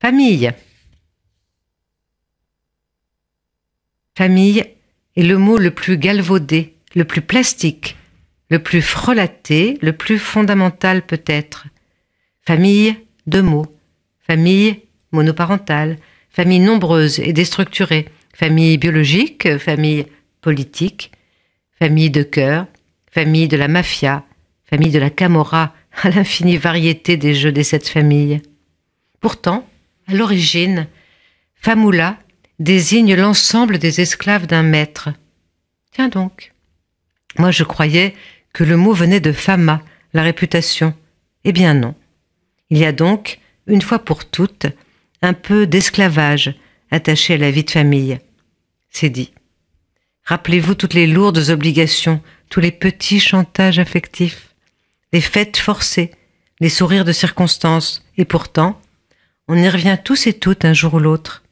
Famille. Famille est le mot le plus galvaudé, le plus plastique, le plus frelaté, le plus fondamental peut-être. Famille, deux mots. Famille monoparentale, famille nombreuse et déstructurée, famille biologique, famille politique, famille de cœur, famille de la mafia, famille de la Camorra, à l'infinie variété des jeux des cette famille. Pourtant, à l'origine, Famoula désigne l'ensemble des esclaves d'un maître. Tiens donc. Moi je croyais que le mot venait de fama, la réputation. Eh bien non. Il y a donc, une fois pour toutes, un peu d'esclavage attaché à la vie de famille. C'est dit. Rappelez-vous toutes les lourdes obligations, tous les petits chantages affectifs, les fêtes forcées, les sourires de circonstance, et pourtant, on y revient tous et toutes un jour ou l'autre.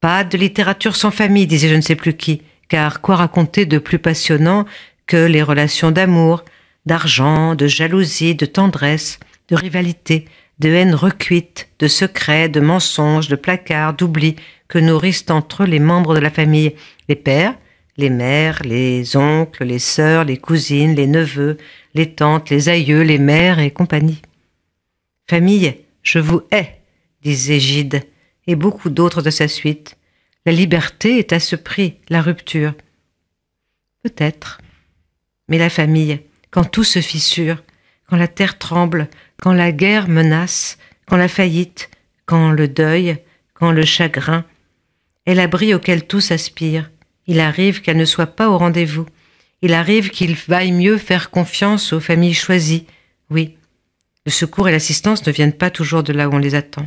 Pas de littérature sans famille, disait je ne sais plus qui, car quoi raconter de plus passionnant que les relations d'amour, d'argent, de jalousie, de tendresse, de rivalité, de haine recuite, de secrets, de mensonges, de placards, d'oubli que nourrissent entre eux les membres de la famille, les pères, les mères, les oncles, les sœurs, les cousines, les neveux, les tantes, les aïeux, les mères et compagnie. Famille, je vous hais, disait Gide, et beaucoup d'autres de sa suite. La liberté est à ce prix, la rupture. Peut-être. Mais la famille, quand tout se fissure, quand la terre tremble, quand la guerre menace, quand la faillite, quand le deuil, quand le chagrin, est l'abri auquel tous aspirent. Il arrive qu'elle ne soit pas au rendez-vous. Il arrive qu'il vaille mieux faire confiance aux familles choisies. Oui, le secours et l'assistance ne viennent pas toujours de là où on les attend.